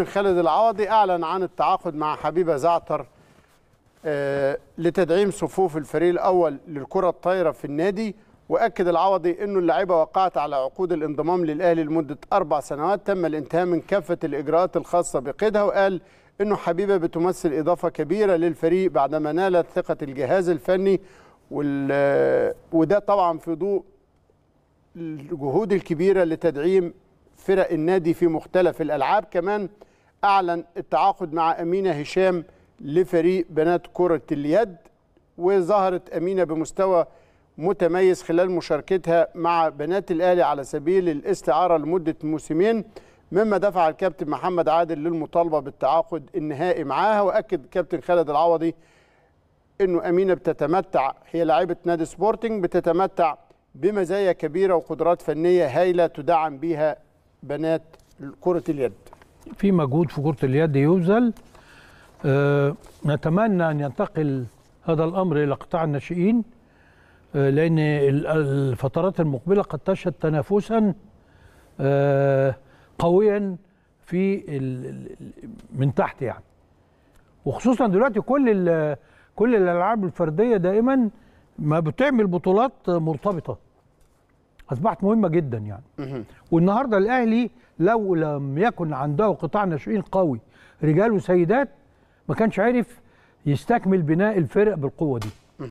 خالد العوضي أعلن عن التعاقد مع حبيبة زعتر آه، لتدعيم صفوف الفريق الأول للكرة الطايرة في النادي وأكد العوضي أنه اللعيبة وقعت على عقود الانضمام للأهلي لمدة أربع سنوات تم الانتهاء من كافة الإجراءات الخاصة بقيدها وقال أنه حبيبة بتمثل إضافة كبيرة للفريق بعدما نالت ثقة الجهاز الفني وال وده طبعا في ضوء الجهود الكبيرة لتدعيم فرق النادي في مختلف الألعاب كمان أعلن التعاقد مع أمينة هشام لفريق بنات كرة اليد وظهرت أمينة بمستوى متميز خلال مشاركتها مع بنات الأهلي على سبيل الاستعارة لمدة موسمين مما دفع الكابتن محمد عادل للمطالبة بالتعاقد النهائي معاها وأكد الكابتن خالد العوضي أنه أمينة بتتمتع هي لاعبة نادي سبورتنج بتتمتع بمزايا كبيرة وقدرات فنية هايلة تدعم بيها بنات كرة اليد في مجهود في كرة اليد يبذل أه نتمنى أن ينتقل هذا الأمر إلى قطاع الناشئين أه لأن الفترات المقبلة قد تشهد تنافسا أه قويا في من تحت يعني وخصوصا دلوقتي كل كل الالعاب الفرديه دائما ما بتعمل بطولات مرتبطه اصبحت مهمه جدا يعني والنهارده الاهلي لو لم يكن عنده قطاع ناشئين قوي رجال وسيدات ما كانش عرف يستكمل بناء الفرق بالقوه دي